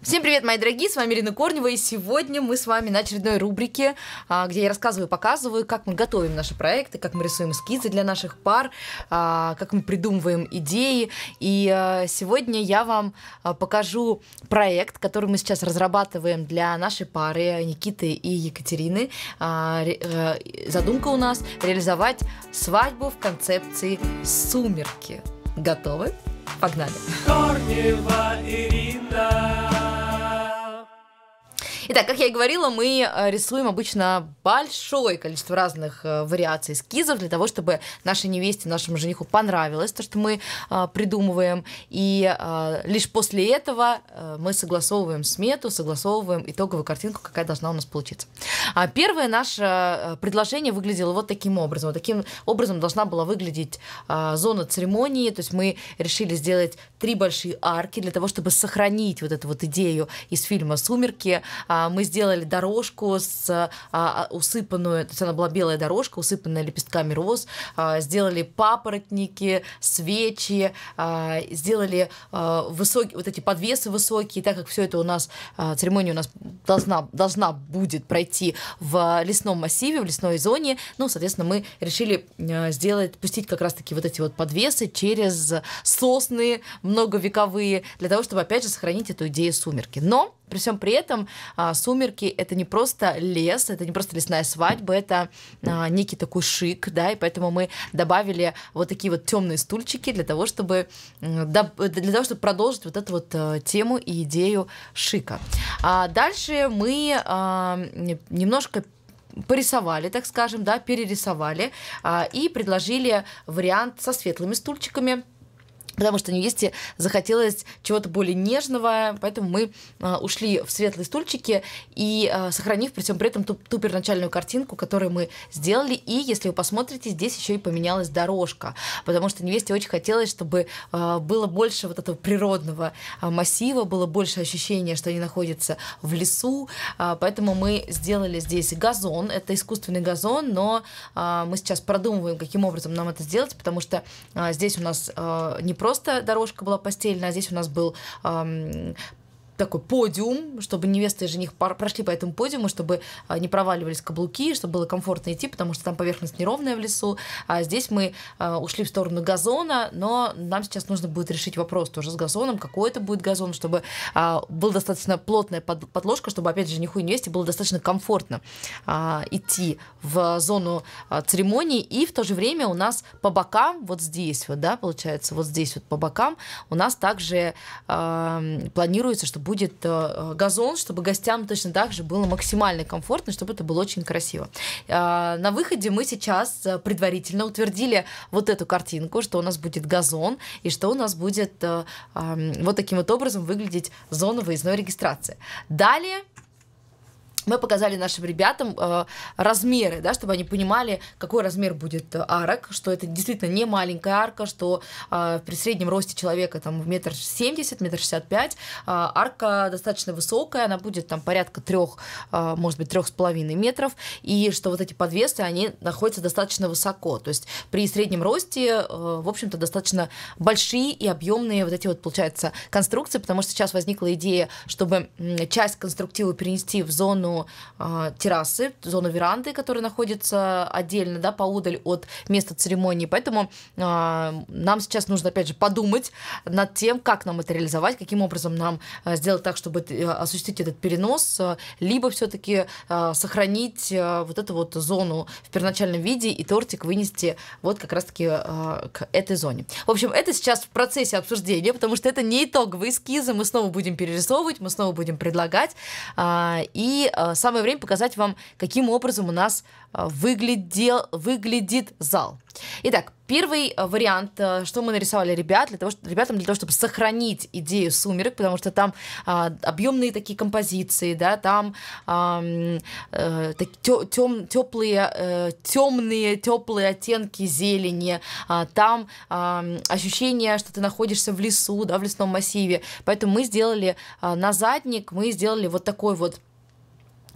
Всем привет, мои дорогие, с вами Ирина Корнева, и сегодня мы с вами на очередной рубрике, а, где я рассказываю, показываю, как мы готовим наши проекты, как мы рисуем эскизы для наших пар, а, как мы придумываем идеи. И а, сегодня я вам покажу проект, который мы сейчас разрабатываем для нашей пары Никиты и Екатерины. Э, задумка у нас реализовать свадьбу в концепции «Сумерки». Готовы? Погнали! Корнева Ирина Итак, как я и говорила, мы э, рисуем обычно большое количество разных э, вариаций эскизов для того, чтобы нашей невесте, нашему жениху понравилось то, что мы э, придумываем. И лишь после этого мы согласовываем смету, согласовываем итоговую картинку, какая должна у нас получиться. А первое наше предложение выглядело вот таким образом. Вот таким образом должна была выглядеть зона церемонии. То есть мы решили сделать три большие арки для того, чтобы сохранить вот эту вот идею из фильма «Сумерки», а, а, мы сделали дорожку с а, а, усыпанную, то есть она была белая дорожка, усыпанная лепестками роз, сделали папоротники, свечи, сделали высокие, вот эти подвесы высокие, так как все это у нас, церемония у нас должна, должна будет пройти в лесном массиве, в лесной зоне, ну, соответственно, мы решили сделать, пустить как раз-таки вот эти вот подвесы через сосны многовековые, для того, чтобы, опять же, сохранить эту идею сумерки. Но при всем при этом а, сумерки это не просто лес, это не просто лесная свадьба, это а, некий такой шик, да, и поэтому мы добавили вот такие вот темные стульчики для того, чтобы для того, чтобы продолжить вот эту вот э, тему и идею шика. А дальше мы а, немножко порисовали, так скажем, да, перерисовали а, и предложили вариант со светлыми стульчиками потому что невесте захотелось чего-то более нежного, поэтому мы э, ушли в светлые стульчики и э, сохранив при всем при этом ту, ту первоначальную картинку, которую мы сделали, и если вы посмотрите, здесь еще и поменялась дорожка, потому что невесте очень хотелось, чтобы э, было больше вот этого природного э, массива, было больше ощущения, что они находятся в лесу, э, поэтому мы сделали здесь газон, это искусственный газон, но э, мы сейчас продумываем, каким образом нам это сделать, потому что э, здесь у нас э, не просто просто дорожка была постельная, а здесь у нас был эм, такой подиум, чтобы невеста и жених прошли по этому подиуму, чтобы а, не проваливались каблуки, чтобы было комфортно идти, потому что там поверхность неровная в лесу. А здесь мы а, ушли в сторону газона, но нам сейчас нужно будет решить вопрос тоже с газоном, какой это будет газон, чтобы а, была достаточно плотная подложка, чтобы, опять же, жениху и невесте было достаточно комфортно идти в зону церемонии. И в то же время у нас по бокам, вот здесь вот, да, получается, вот здесь вот по бокам у нас также планируется, чтобы будет э, газон, чтобы гостям точно так же было максимально комфортно, чтобы это было очень красиво. Э, на выходе мы сейчас э, предварительно утвердили вот эту картинку, что у нас будет газон и что у нас будет эм, вот таким вот образом выглядеть зона выездной регистрации. Далее мы показали нашим ребятам э, размеры, да, чтобы они понимали, какой размер будет арок, что это действительно не маленькая арка, что э, при среднем росте человека там в метр семьдесят, метр шестьдесят пять, э, арка достаточно высокая, она будет там порядка трех, э, может быть, трех с половиной метров, и что вот эти подвесы, они находятся достаточно высоко, то есть при среднем росте, э, в общем-то, достаточно большие и объемные вот эти вот, получается, конструкции, потому что сейчас возникла идея, чтобы часть конструктива перенести в зону э, террасы, зону веранды, которая находится отдельно, да, поудаль от места церемонии. Поэтому э, нам сейчас нужно, опять же, подумать над тем, как нам это реализовать, каким образом нам а, сделать так, чтобы э, осуществить этот перенос, либо все-таки э, сохранить э, вот эту вот зону в первоначальном виде и тортик вынести вот как раз-таки э, к этой зоне. В общем, это сейчас в процессе обсуждения, потому что это не итоговые эскизы, мы снова будем перерисовывать, мы снова будем предлагать, и Э, самое время показать вам, каким образом у нас э, выглядел, выглядит зал. Итак, первый э, вариант, что мы нарисовали ребят, для того, что, ребятам для того, чтобы сохранить идею сумерек, потому что там а, объемные такие композиции, да, там а, а, тем, теплые, темные, теплые оттенки зелени, а, там а, ощущение, что ты находишься в лесу, да, в лесном массиве. Поэтому мы сделали а, на задник, мы сделали вот такой вот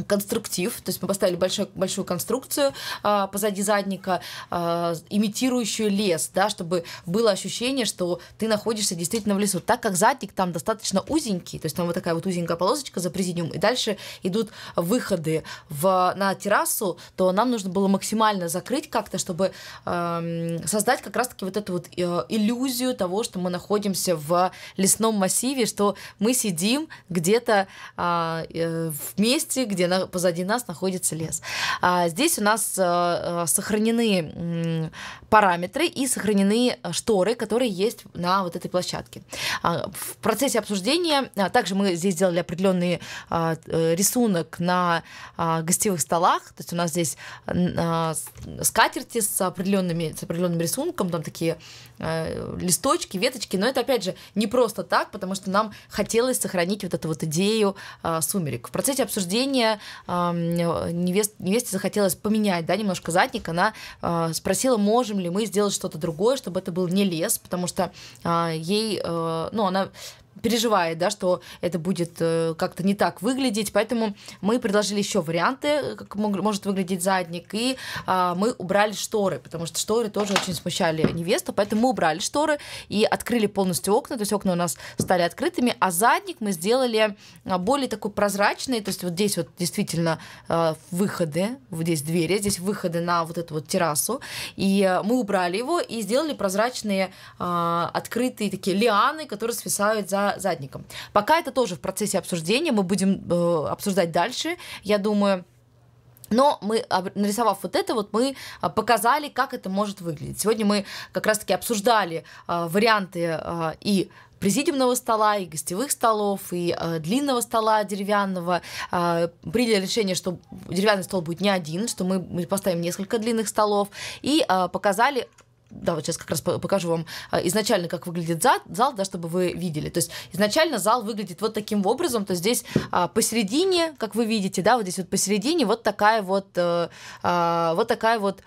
конструктив, то есть мы поставили большую большую конструкцию а, позади задника, а, имитирующую лес, да, чтобы было ощущение, что ты находишься действительно в лесу, так как задник там достаточно узенький, то есть там вот такая вот узенькая полосочка за президиум, и дальше идут выходы в, на террасу, то нам нужно было максимально закрыть как-то, чтобы э, создать как раз-таки вот эту вот э, иллюзию того, что мы находимся в лесном массиве, что мы сидим где-то а, э, вместе, где где на, позади нас находится лес. А здесь у нас а, сохранены параметры и сохранены э, шторы, которые есть на вот этой площадке. А, в процессе обсуждения а, также мы здесь сделали определенный а, рисунок на а, гостевых столах, то есть у нас здесь а, скатерти с определенными с определенным рисунком, там такие а, листочки, веточки, но это опять же не просто так, потому что нам хотелось сохранить вот эту вот идею а, сумерек. В процессе обсуждения невест, невесте захотелось поменять, да, немножко задник, она а, спросила, можем ли мы сделать что-то другое, чтобы это был не лес, потому что а, ей, э, ну, она переживает, да, что это будет э, как-то не так выглядеть. Поэтому мы предложили еще варианты, как может выглядеть задник, и а, мы убрали шторы, потому что шторы тоже очень смущали невесту, поэтому мы убрали шторы и открыли полностью окна, то есть окна у нас стали открытыми, а задник мы сделали а, более такой прозрачный, то есть вот здесь вот действительно а, выходы, вот здесь двери, здесь выходы на вот эту вот террасу, и э, мы убрали его и сделали прозрачные открытые такие лианы, которые свисают за задником. Пока это тоже в процессе обсуждения, мы будем э, обсуждать дальше, я думаю. Но мы, нарисовав вот это, вот мы а, показали, как это может выглядеть. Сегодня мы как раз-таки обсуждали а, варианты э, и президиумного стола, и гостевых столов, и э, длинного стола деревянного. Э, приняли решение, что деревянный стол будет не один, что мы, мы поставим несколько длинных столов, и э, показали да, вот сейчас как раз покажу вам а, изначально, как выглядит зал, да, чтобы вы видели. То есть изначально зал выглядит вот таким образом, то здесь а, посередине, как вы видите, да, вот здесь вот посередине вот такая вот, э, а, вот такая вот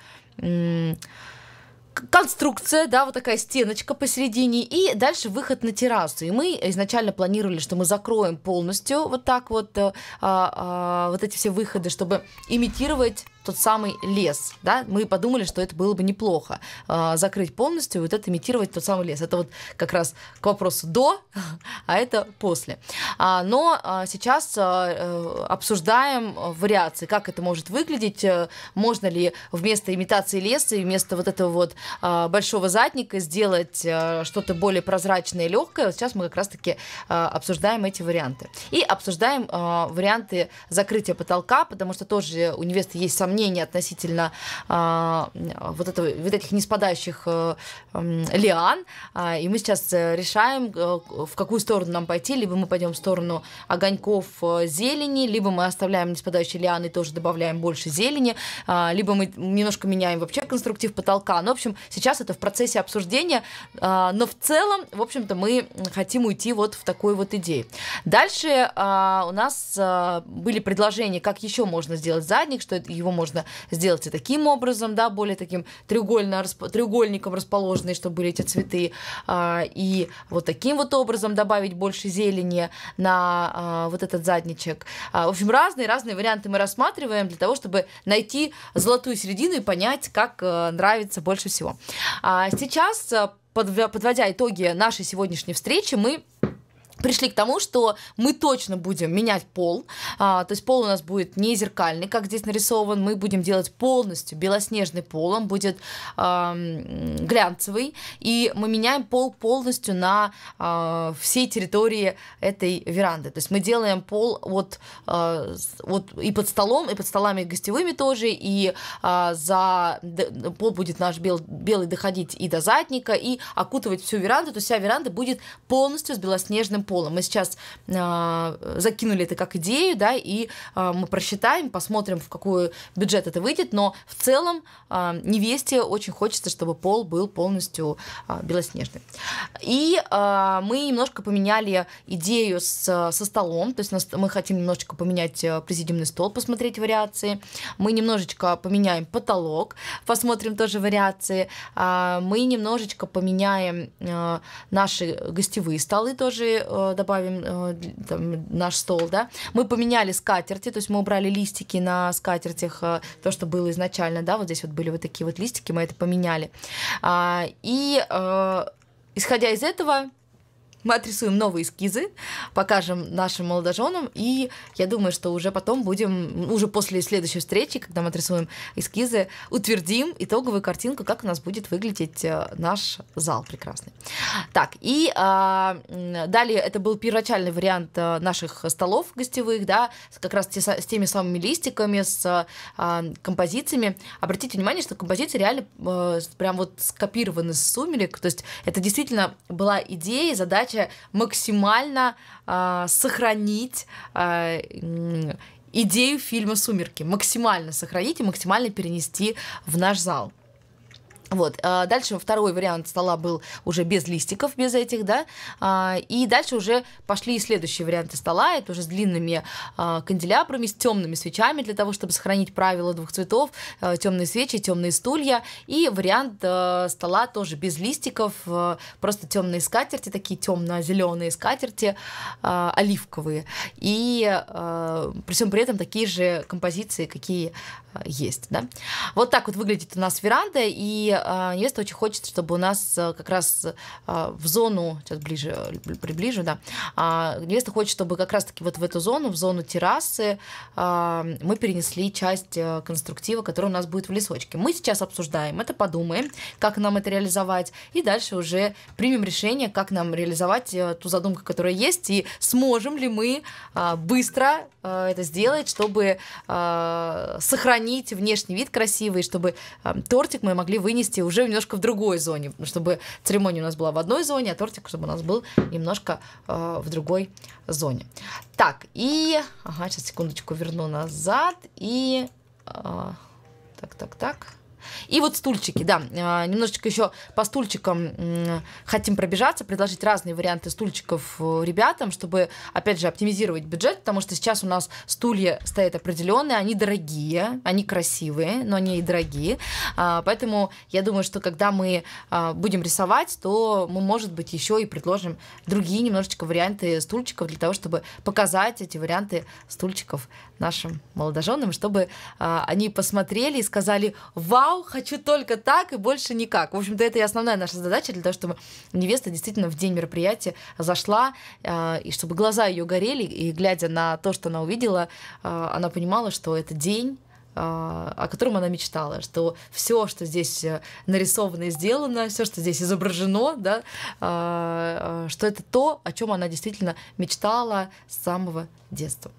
конструкция, да, вот такая стеночка посередине, и дальше выход на террасу. И мы изначально планировали, что мы закроем полностью вот так вот э, вот эти все выходы, чтобы имитировать тот самый лес, да, мы подумали, что это было бы неплохо э, закрыть полностью, вот это имитировать тот самый лес. Это вот как раз к вопросу до, а это после. А, но а, сейчас а, э, обсуждаем вариации, как это может выглядеть, э, можно ли вместо имитации леса и вместо вот этого вот а, большого задника сделать а, что-то более прозрачное и легкое. Вот сейчас мы как раз-таки а, обсуждаем эти варианты. И обсуждаем а, варианты закрытия потолка, потому что тоже у невесты есть сомнения, мнение относительно а, вот, этого, вот этих неспадающих а, лиан. А, и мы сейчас э, решаем, э, в какую сторону нам пойти. Либо мы пойдем в сторону огоньков зелени, либо мы оставляем неспадающие лианы и тоже добавляем больше зелени, а, либо мы немножко меняем вообще конструктив потолка. Но ну, в общем, сейчас это в процессе обсуждения, а, но в целом, в общем-то, мы хотим уйти вот в такую вот идею. Дальше а, у нас а, были предложения, как еще можно сделать задник, что его можно можно сделать и таким образом, да, более таким треугольно, треугольником расположенные, чтобы были эти цветы, а, и вот таким вот образом добавить больше зелени на а, вот этот задничек. А, в общем, разные-разные варианты мы рассматриваем для того, чтобы найти золотую середину и понять, как э, нравится больше всего. Сейчас, э, подводя итоги нашей сегодняшней встречи, мы пришли к тому, что мы точно будем менять пол, а, то есть пол у нас будет не зеркальный, как здесь нарисован, мы будем делать полностью белоснежный пол, он будет а, глянцевый, и мы меняем пол полностью на а, всей территории этой веранды, то есть мы делаем пол а, вот а, от и под столом, и под столами гостевыми тоже, и а, за пол будет наш бел, белый доходить и до задника, и окутывать всю веранду, то есть вся веранда будет полностью с белоснежным полом, пола. Мы сейчас э, закинули это как идею, да, и э, мы просчитаем, посмотрим, в какой бюджет это выйдет, но в целом э, невесте очень хочется, чтобы пол был полностью э, белоснежный. И э, мы немножко поменяли идею с, со столом, то есть нас, мы хотим немножечко поменять президиумный стол, посмотреть вариации, мы немножечко поменяем потолок, посмотрим тоже вариации, э, мы немножечко поменяем э, наши гостевые столы тоже, э, добавим э, там, наш стол, да. Мы поменяли скатерти, то есть мы убрали листики на скатертях, э, то, что было изначально, да, вот здесь вот были вот такие вот листики, мы это поменяли. А, и э, исходя из этого мы отрисуем новые эскизы, покажем нашим молодоженам, и я думаю, что уже потом будем, уже после следующей встречи, когда мы отрисуем эскизы, утвердим итоговую картинку, как у нас будет выглядеть э, наш зал прекрасный. Так, и а, далее это был первоначальный вариант э, наших столов гостевых, да, как раз те, с теми самыми листиками, с а, композициями. Обратите внимание, что композиции реально а, прям вот скопированы с сумерек, то есть это действительно была идея, задача задача максимально э, сохранить э, идею фильма «Сумерки». Максимально сохранить и максимально перенести в наш зал. Вот. А, дальше второй вариант стола был уже без листиков, без этих, да. А, и дальше уже пошли следующие варианты стола. Это уже с длинными а, канделябрами, с темными свечами для того, чтобы сохранить правила двух цветов, темные свечи, темные стулья. И вариант стола тоже без листиков, просто темные скатерти, такие темно-зеленые скатерти, оливковые. И при всем при этом такие же композиции, какие есть, да. Вот так вот выглядит у нас веранда. И а, невеста очень хочет, чтобы у нас э, как раз э, в зону, сейчас ближе, приближу, да, а, невеста хочет, чтобы как раз-таки вот в эту зону, в зону террасы а, мы перенесли часть э, конструктива, который у нас будет в лесочке. Мы сейчас обсуждаем это, подумаем, как нам это реализовать, и дальше уже примем решение, как нам реализовать ту задумку, которая есть, и сможем ли мы быстро это сделать, чтобы сохранить внешний вид красивый, чтобы тортик мы могли вынести листья уже немножко в другой зоне, ну, чтобы церемония у нас была в одной зоне, а тортик, чтобы у нас был немножко э, в другой зоне. Так, и... Ага, сейчас секундочку верну назад. И... Э, так, так, так. И вот стульчики, да, а, немножечко еще по стульчикам хотим пробежаться, предложить разные варианты стульчиков э, ребятам, чтобы, опять же, оптимизировать бюджет, потому что сейчас у нас стулья стоят определенные, они дорогие, они красивые, но они и дорогие. А, поэтому я думаю, что когда мы а, будем рисовать, то мы, может быть, еще и предложим другие немножечко варианты стульчиков для того, чтобы показать эти варианты стульчиков нашим молодоженам, чтобы они посмотрели и сказали, вау, вау, хочу только так и больше никак. В общем-то, это и основная наша задача для того, чтобы невеста действительно в день мероприятия зашла, э, и чтобы глаза ее горели, и глядя на то, что она увидела, э, она понимала, что это день, э, о котором она мечтала, что все, что здесь нарисовано и сделано, все, что здесь изображено, да, что это то, о чем она действительно мечтала с самого детства.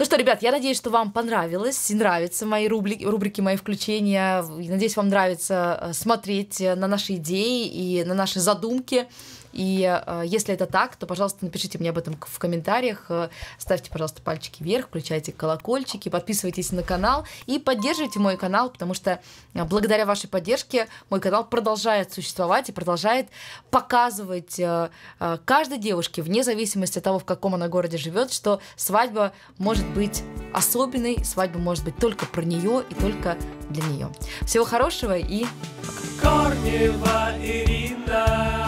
Ну что, ребят, я надеюсь, что вам понравилось и нравятся мои рубрики, рубрики мои включения. Надеюсь, вам нравится э, смотреть э, на наши идеи и на наши задумки. И э, если это так, то, пожалуйста, напишите мне об этом в комментариях. Э, ставьте, пожалуйста, пальчики вверх, включайте колокольчики, подписывайтесь на канал и поддерживайте мой канал, потому что э, благодаря вашей поддержке мой канал продолжает существовать и продолжает показывать э, э, каждой девушке, вне зависимости от того, в каком она городе живет, что свадьба может быть особенной, свадьба может быть только про нее и только для нее. Всего хорошего и пока. Корнева Ирина.